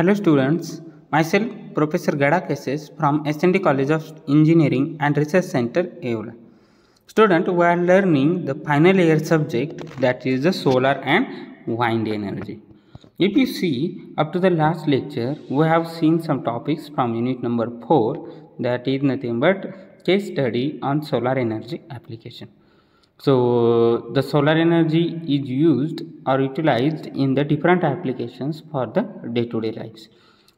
Hello students, myself Professor Gada Keses from SND College of Engineering and Research Center, Aula. Student, we are learning the final year subject that is the solar and wind energy. If you see, up to the last lecture, we have seen some topics from unit number 4 that is nothing but case study on solar energy application. So the solar energy is used or utilized in the different applications for the day-to-day -day lives.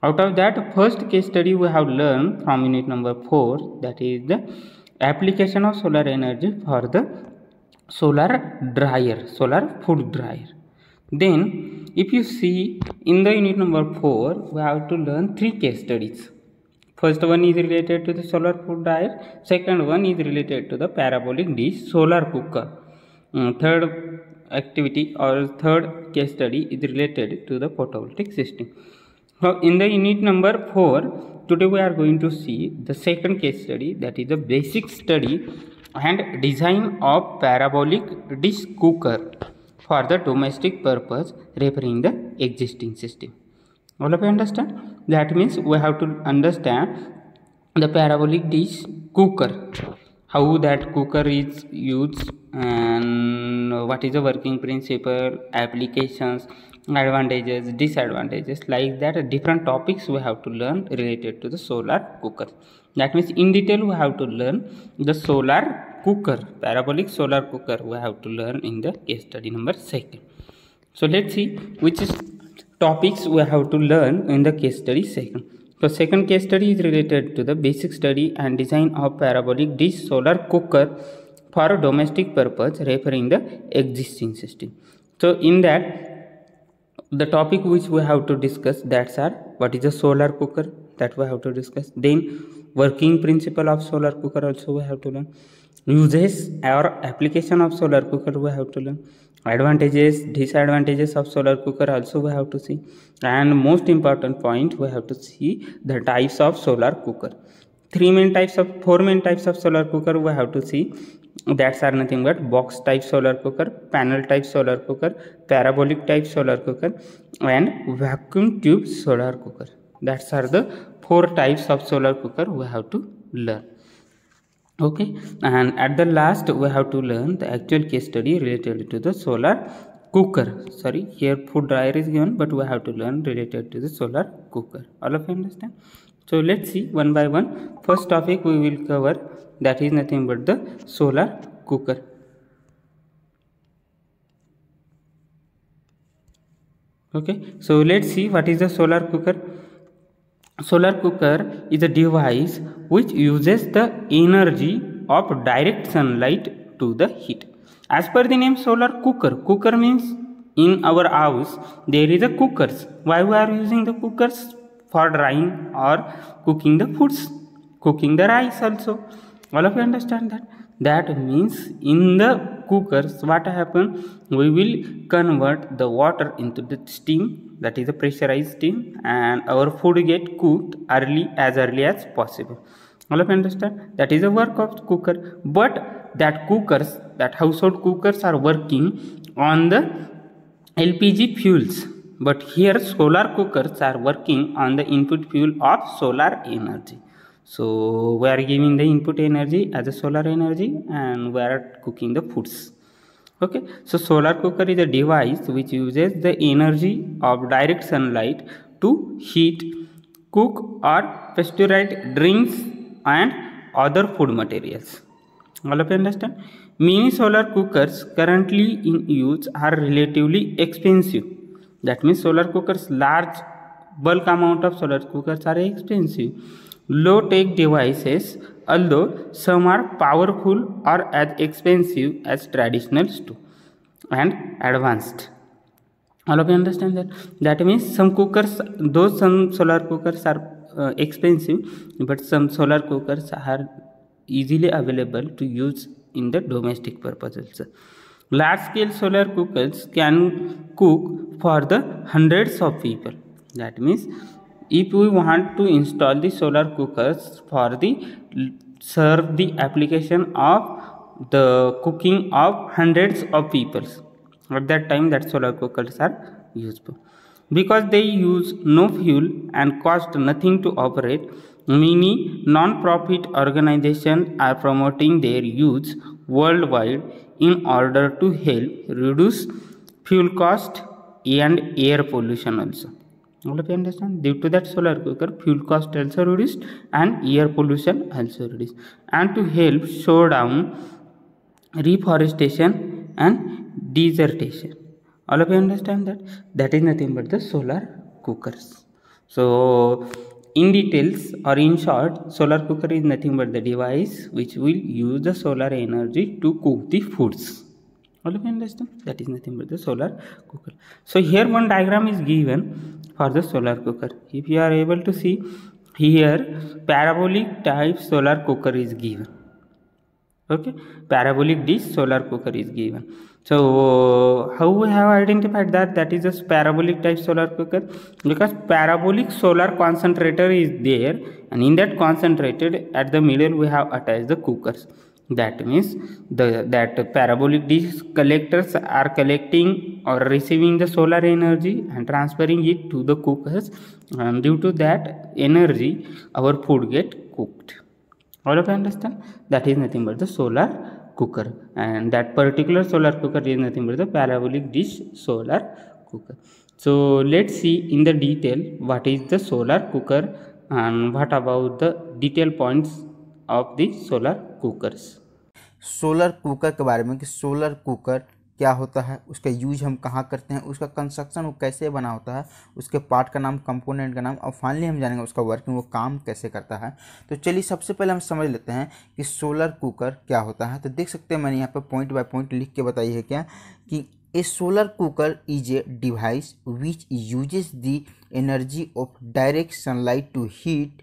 Out of that first case study we have learned from unit number 4 that is the application of solar energy for the solar dryer, solar food dryer. Then if you see in the unit number 4 we have to learn three case studies. First one is related to the solar food diet. Second one is related to the parabolic dish solar cooker. Mm, third activity or third case study is related to the photovoltaic system. So in the unit number 4, today we are going to see the second case study that is the basic study and design of parabolic dish cooker for the domestic purpose referring the existing system. All of you understand? that means we have to understand the parabolic dish cooker how that cooker is used and what is the working principle applications advantages disadvantages like that different topics we have to learn related to the solar cooker that means in detail we have to learn the solar cooker parabolic solar cooker we have to learn in the case study number second so let's see which is topics we have to learn in the case study second. So second case study is related to the basic study and design of parabolic dish solar cooker for domestic purpose referring the existing system. So in that the topic which we have to discuss that's are what is a solar cooker that we have to discuss then working principle of solar cooker also we have to learn uses or application of solar cooker we have to learn advantages disadvantages of solar cooker also we have to see and most important point we have to see the types of solar cooker three main types of four main types of solar cooker we have to see that's are nothing but box type solar cooker panel type solar cooker parabolic type solar cooker and vacuum tube solar cooker that's are the four types of solar cooker we have to learn okay and at the last we have to learn the actual case study related to the solar cooker sorry here food dryer is given but we have to learn related to the solar cooker all of you understand so let's see one by one first topic we will cover that is nothing but the solar cooker okay so let's see what is the solar cooker solar cooker is a device which uses the energy of direct sunlight to the heat. As per the name solar cooker, cooker means in our house there is a cookers. Why we are using the cookers? For drying or cooking the foods, cooking the rice also. All of you understand that that means in the cookers what happen we will convert the water into the steam that is a pressurized steam and our food get cooked early as early as possible all of you understand that is a work of cooker but that cookers that household cookers are working on the lpg fuels but here solar cookers are working on the input fuel of solar energy so we are giving the input energy as a solar energy and we are cooking the foods okay so solar cooker is a device which uses the energy of direct sunlight to heat cook or pasteurize drinks and other food materials all of you understand Mini solar cookers currently in use are relatively expensive that means solar cookers large bulk amount of solar cookers are expensive low tech devices, although some are powerful, are as expensive as traditional and advanced. All of you understand that? That means some cookers, though some solar cookers are uh, expensive, but some solar cookers are easily available to use in the domestic purposes. Large scale solar cookers can cook for the hundreds of people. That means if we want to install the solar cookers for the serve the application of the cooking of hundreds of peoples at that time that solar cookers are useful because they use no fuel and cost nothing to operate many non-profit organizations are promoting their use worldwide in order to help reduce fuel cost and air pollution also all of you understand due to that solar cooker fuel cost also reduced and air pollution also reduced and to help slow down reforestation and desertation all of you understand that that is nothing but the solar cookers so in details or in short solar cooker is nothing but the device which will use the solar energy to cook the foods all of you understand that is nothing but the solar cooker so here one diagram is given for the solar cooker if you are able to see here parabolic type solar cooker is given okay parabolic dish solar cooker is given so how we have identified that that is a parabolic type solar cooker because parabolic solar concentrator is there and in that concentrated at the middle we have attached the cookers that means the that parabolic dish collectors are collecting or receiving the solar energy and transferring it to the cookers and due to that energy our food get cooked all of you understand that is nothing but the solar cooker and that particular solar cooker is nothing but the parabolic dish solar cooker so let's see in the detail what is the solar cooker and what about the detail points of the solar cookers solar cooker के बारे में कि solar cooker क्या होता है उसका use हम कहाँ करते हैं उसका कंस्ट्रक्शन वो कैसे बना होता है उसके पार्ट का नाम कंपोनेंट का नाम और फाइनली हम जानेंगे उसका वर्किंग वो काम कैसे करता है तो चलिए सबसे पहले हम समझ लेते हैं कि सोलर कुकर क्या होता है तो देख सकते हैं मैंने यहाँ पर पॉइंट बाय पॉइंट लिख के बताई है क्या कि a solar cooker is a device which use the energy of direct sunlight to heat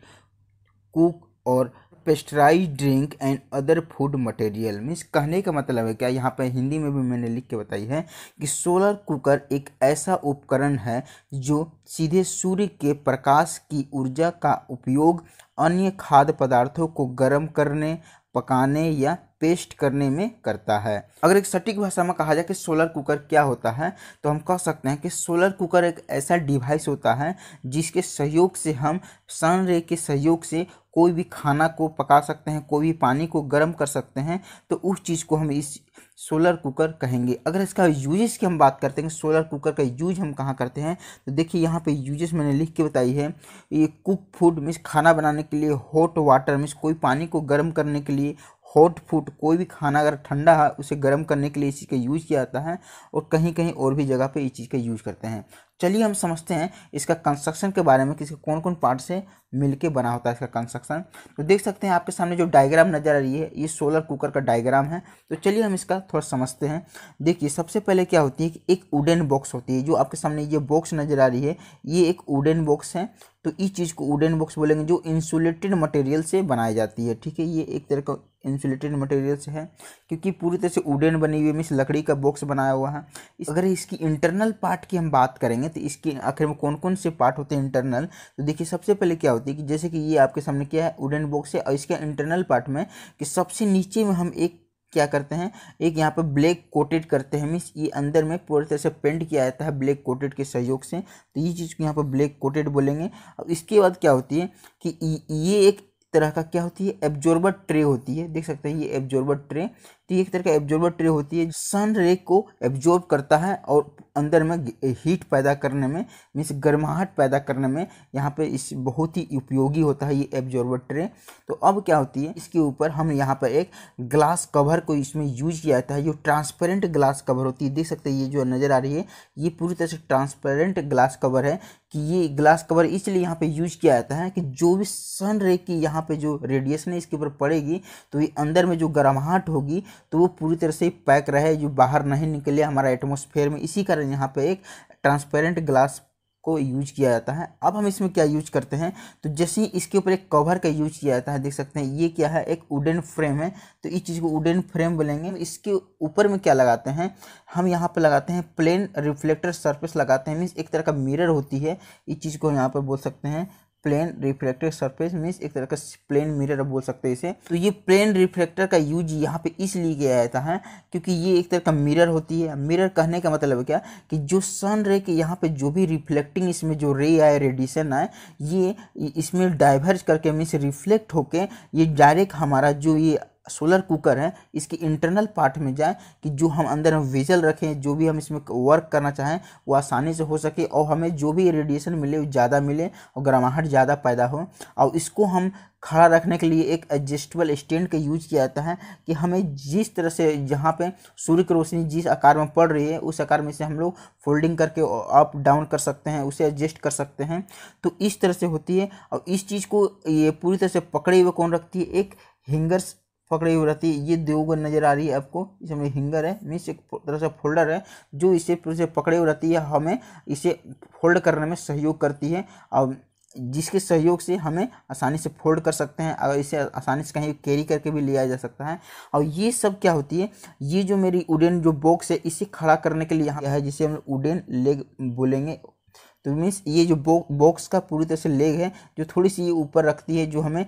cook or pasteurise drink and other food material means कहने का मतलब है क्या यहाँ पर हिंदी में भी मैंने लिख के बताई है कि सोलर कुकर एक ऐसा उपकरण है जो सीधे सूर्य के प्रकाश की ऊर्जा का उपयोग अन्य खाद्य पदार्थों को गर्म करने पकाने या पेस्ट करने में करता है अगर एक सटीक भाषा में कहा जाए कि सोलर कुकर क्या होता है तो हम कह सकते हैं कि सोलर कुकर एक ऐसा डिवाइस होता है जिसके सहयोग से हम सन रे के सहयोग से कोई भी खाना को पका सकते हैं कोई भी पानी को गर्म कर सकते हैं तो उस चीज़ को हम इस सोलर कुकर कहेंगे अगर इसका यूजेस की हम बात करते हैं सोलर कुकर का यूज हम कहाँ करते हैं तो देखिए यहाँ पे यूजेस मैंने लिख के बताई है ये कुक फूड मीन्स खाना बनाने के लिए हॉट वाटर मीन्स कोई पानी को गर्म करने के लिए हॉट फूड कोई भी खाना अगर ठंडा है उसे गर्म करने के लिए इस चीज़ का यूज़ किया जाता है और कहीं कहीं और भी जगह पे इस चीज़ का यूज़ करते हैं चलिए हम समझते हैं इसका कंस्ट्रक्शन के बारे में कि कौन कौन पार्ट से मिल बना होता है इसका कंस्ट्रक्शन तो देख सकते हैं आपके सामने जो डायग्राम नज़र आ रही है ये सोलर कुकर का डायग्राम है तो चलिए हम इसका थोड़ा समझते हैं देखिए सबसे पहले क्या होती है कि एक वुडन बॉक्स होती है जो आपके सामने ये बॉक्स नज़र आ रही है ये एक वुडन बॉक्स है तो इस चीज़ को वुडन बॉक्स बोलेंगे जो इंसुलेटेड मटेरियल से बनाई जाती है ठीक है ये एक तरह का इंसुलेटेड मटेरियल से है क्योंकि पूरी तरह से वुडन बनी हुई है मिस लकड़ी का बॉक्स बनाया हुआ है अगर इसकी इंटरनल पार्ट की हम बात करेंगे तो इसके आखिर में कौन कौन से पार्ट होते हैं इंटरनल तो देखिए सबसे पहले क्या होती है कि जैसे कि ये आपके सामने क्या है वुडन बॉक्स है और इसका इंटरनल पार्ट में कि सबसे नीचे में हम एक क्या करते हैं एक यहाँ पर ब्लैक कोटेड करते हैं मीन्स ये अंदर में पूरी तरह से पेंट किया जाता है ब्लैक कोटेड के सहयोग से तो ये चीज़ को यहाँ पर ब्लैक कोटेड बोलेंगे अब इसके बाद क्या होती है कि ये एक तरह का क्या होती है एब्जॉर्बर ट्रे होती है देख सकते हैं ये एब्जॉर्बर ट्रे तो एक तरह का एब्जॉर्बर ट्रे होती है सन रे को एब्जॉर्ब करता है और अंदर में हीट पैदा करने में मीन्स गर्माहट पैदा करने में यहाँ पे इस बहुत ही उपयोगी होता है ये एब्जॉर्बर ट्रे तो अब क्या होती है इसके ऊपर हम यहाँ पर एक ग्लास कवर को इसमें यूज किया जाता है जो ट्रांसपेरेंट ग्लास कवर होती है देख सकते हैं ये जो नज़र आ रही है ये पूरी तरह से ट्रांसपेरेंट ग्लास कवर है कि ये ग्लास कवर इसलिए यहाँ पे यूज किया जाता है कि जो भी सन रे की यहाँ पे जो रेडिएशन है इसके ऊपर पड़ेगी तो ये अंदर में जो गर्माहट होगी तो वो पूरी तरह से पैक रहे जो बाहर नहीं निकले हमारा एटमोसफेयर में इसी कारण यहाँ पे एक ट्रांसपेरेंट ग्लास को यूज किया जाता है अब हम इसमें क्या यूज करते हैं तो जैसे ही इसके ऊपर एक कवर का यूज किया जाता है देख सकते हैं ये क्या है एक वुडन फ्रेम है तो इस चीज़ को वुडन फ्रेम बोलेंगे इसके ऊपर में क्या लगाते हैं हम यहाँ पर लगाते हैं प्लेन रिफ्लेक्टर सरफेस लगाते हैं मीन्स एक तरह का मिरर होती है इस चीज़ को यहाँ पर बोल सकते हैं प्लेन रिफ्लेक्टर सरफेस मीन्स एक तरह का प्लेन मिरर बोल सकते हैं इसे तो ये प्लेन रिफ्लेक्टर का यूज यहाँ पे इसलिए किया जाता है क्योंकि ये एक तरह का मिरर होती है मिरर कहने का मतलब क्या कि जो सन रे के यहाँ पे जो भी रिफ्लेक्टिंग इसमें जो रे आए रेडिएशन आए ये इसमें डाइवर्ज करके मीन्स रिफ्लेक्ट होके ये डायरेक्ट हमारा जो ये सोलर कुकर है इसकी इंटरनल पार्ट में जाए कि जो हम अंदर हम रखें जो भी हम इसमें वर्क करना चाहें वो आसानी से हो सके और हमें जो भी रेडिएशन मिले ज़्यादा मिले और गर्माहट ज़्यादा पैदा हो और इसको हम खड़ा रखने के लिए एक एडजस्टेबल स्टैंड का यूज किया जाता है कि हमें जिस तरह से जहाँ पे सूर्य की रोशनी जिस आकार में पड़ रही है उस आकार में से हम लोग फोल्डिंग करके अप डाउन कर सकते हैं उसे एडजस्ट कर सकते हैं तो इस तरह से होती है और इस चीज़ को ये पूरी तरह से पकड़े हुए कौन रखती है एक हिंगर्स पकड़ी हुई रहती है ये देवगन नजर आ रही है आपको इसमें हिंगर है मीन्स एक तरह से फोल्डर है जो इसे फिर से पकड़े हुई रहती है हमें इसे फोल्ड करने में सहयोग करती है और जिसके सहयोग से हमें आसानी से फोल्ड कर सकते हैं और इसे आसानी से कहीं कैरी करके भी लिया जा सकता है और ये सब क्या होती है ये जो मेरी उडेन जो बॉक्स है इसे खड़ा करने के लिए यहाँ है जिसे हम उडेन लेग बोलेंगे तो मीन्स ये जो बॉक्स का पूरी तरह से लेग है जो थोड़ी सी ये ऊपर रखती है जो हमें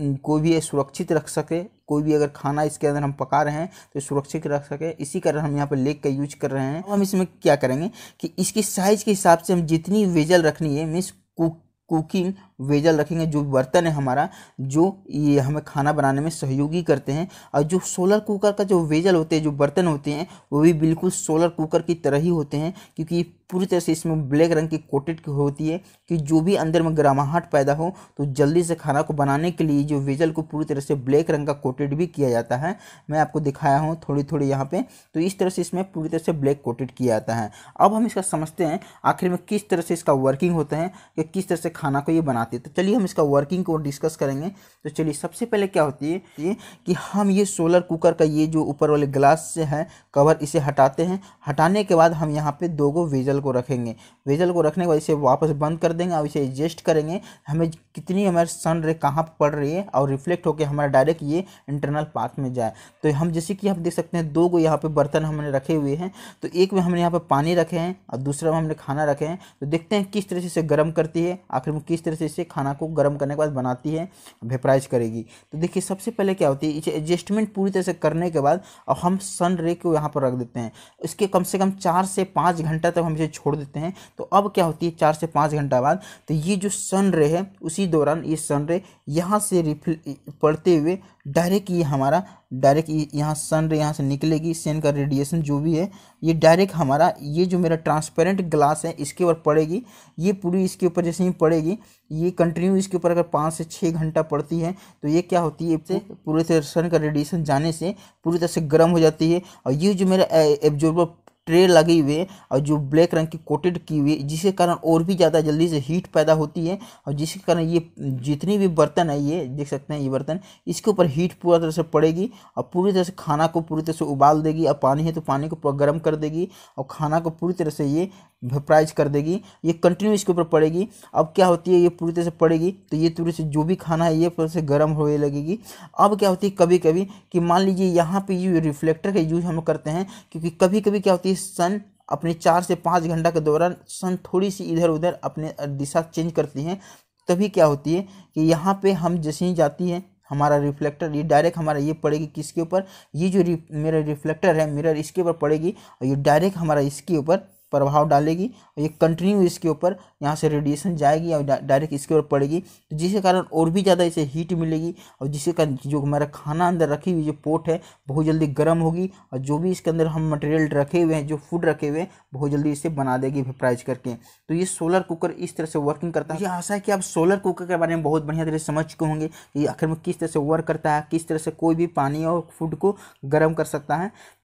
कोई भी सुरक्षित रख सके कोई भी अगर खाना इसके अंदर हम पका रहे हैं तो सुरक्षित रख सके इसी कारण हम यहाँ पर लेक का यूज कर रहे हैं अब हम इसमें क्या करेंगे कि इसकी साइज़ के हिसाब से हम जितनी वेजल रखनी है मीन्स कुकिंग वेजल रखेंगे जो बर्तन है हमारा जो ये हमें खाना बनाने में सहयोगी करते हैं और जो सोलर कुकर का जो वेजल होते हैं जो बर्तन होते हैं वो भी बिल्कुल सोलर कुकर की तरह ही होते हैं क्योंकि पूरी तरह से इसमें ब्लैक रंग की कोटेड होती है कि जो भी अंदर में ग्रामाहट पैदा हो तो जल्दी से खाना को बनाने के लिए जो वेजल को पूरी तरह से ब्लैक रंग का कोटेड भी किया जाता है मैं आपको दिखाया हूँ थोड़ी थोड़ी यहाँ पे तो इस तरह से इसमें पूरी तरह से ब्लैक कोटेड किया जाता है अब हम इसका समझते हैं आखिर में किस तरह से इसका वर्किंग होता है कि किस तरह से खाना को ये बनाते आती है तो चलिए हम इसका वर्किंग को डिस्कस करेंगे तो चलिए सबसे पहले क्या होती है कि हम ये सोलर कुकर का ये जो ऊपर वाले ग्लास से है कवर इसे हटाते हैं हटाने के बाद हम यहाँ पे दो गो वेजल को रखेंगे वेजल को रखने के बाद इसे वापस बंद कर देंगे और इसे एडजस्ट करेंगे हमें कितनी हमारे सन रे कहाँ पड़ रही है और रिफ्लेक्ट होकर हमारा डायरेक्ट ये इंटरनल पाथ में जाए तो हम जैसे कि आप देख सकते हैं दो गो यहाँ पर बर्तन हमने रखे हुए हैं तो एक में हमने यहाँ पर पानी रखे हैं और दूसरा में हमने खाना रखे हैं तो देखते हैं किस तरह से इसे गर्म करती है आखिर में किस तरह से से खाना को गर्म करने के बाद बनाती है वेपराइज करेगी तो देखिए सबसे पहले क्या होती है इसे एडजस्टमेंट पूरी तरह से करने के बाद अब हम सन रे को यहाँ पर रख देते हैं इसके कम से कम चार से पाँच घंटा तक हम इसे छोड़ देते हैं तो अब क्या होती है चार से पाँच घंटा बाद तो ये जो सन रे है उसी दौरान ये सन रे यहाँ से रिफ्ल पड़ते हुए डायरेक्ट ये हमारा डायरेक्ट यहाँ सन यहाँ से निकलेगी सन का रेडिएशन जो भी है ये डायरेक्ट हमारा ये जो मेरा ट्रांसपेरेंट ग्लास है इसके ऊपर पड़ेगी ये पूरी इसके ऊपर जैसे ही पड़ेगी ये कंटिन्यू इसके ऊपर अगर पाँच से छः घंटा पड़ती है तो ये क्या होती है पूरे तरह सन का रेडिएशन जाने से पूरी तरह से गर्म हो जाती है और ये जो मेरा एब्जॉर्बर ट्रे लगी हुए और जो ब्लैक रंग की कोटेड की हुई जिसके कारण और भी ज़्यादा जल्दी से हीट पैदा होती है और जिसके कारण ये जितनी भी बर्तन है ये देख सकते हैं ये बर्तन इसके ऊपर हीट पूरा तरह से पड़ेगी और पूरी तरह से खाना को पूरी तरह से उबाल देगी और पानी है तो पानी को पूरा गर्म कर देगी और खाना को पूरी तरह से ये प्राइज़ कर देगी ये कंटिन्यू इसके ऊपर पड़ेगी अब क्या होती है ये पूरी तरह से पड़ेगी तो ये पूरी से जो भी खाना है ये पूरे से गर्म होने लगेगी अब क्या होती है कभी कभी कि मान लीजिए यहाँ पे ये रिफ्लेक्टर का यूज हम करते हैं क्योंकि कभी कभी क्या होती है सन अपने चार से पाँच घंटा के दौरान सन थोड़ी सी इधर उधर अपने दिशा चेंज करती हैं तभी क्या होती है कि यहाँ पर हम जैसे ही जाती है हमारा रिफ्लेक्टर ये डायरेक्ट हमारा ये पड़ेगी किसके ऊपर ये जो मेरा रिफ्लेक्टर है मिरर इसके ऊपर पड़ेगी और ये डायरेक्ट हमारा इसके ऊपर प्रभाव डालेगी और ये कंटिन्यू इसके ऊपर यहाँ से रेडिएशन जाएगी और डायरेक्ट इसके ऊपर पड़ेगी तो जिसके कारण और भी ज़्यादा इसे हीट मिलेगी और जिसके कारण जो हमारा खाना अंदर रखी हुई जो पोट है बहुत जल्दी गर्म होगी और जो भी इसके अंदर हम मटेरियल रखे हुए हैं जो फूड रखे हुए हैं बहुत जल्दी इसे बना देगी प्राइज करके तो ये सोलर कुकर इस तरह से वर्किंग करता है ये आशा है कि आप सोलर कुकर के बारे में बहुत बढ़िया तरह समझ चुके होंगे कि आखिर में किस तरह से वर्क करता है किस तरह से कोई भी पानी और फूड को गर्म कर सकता है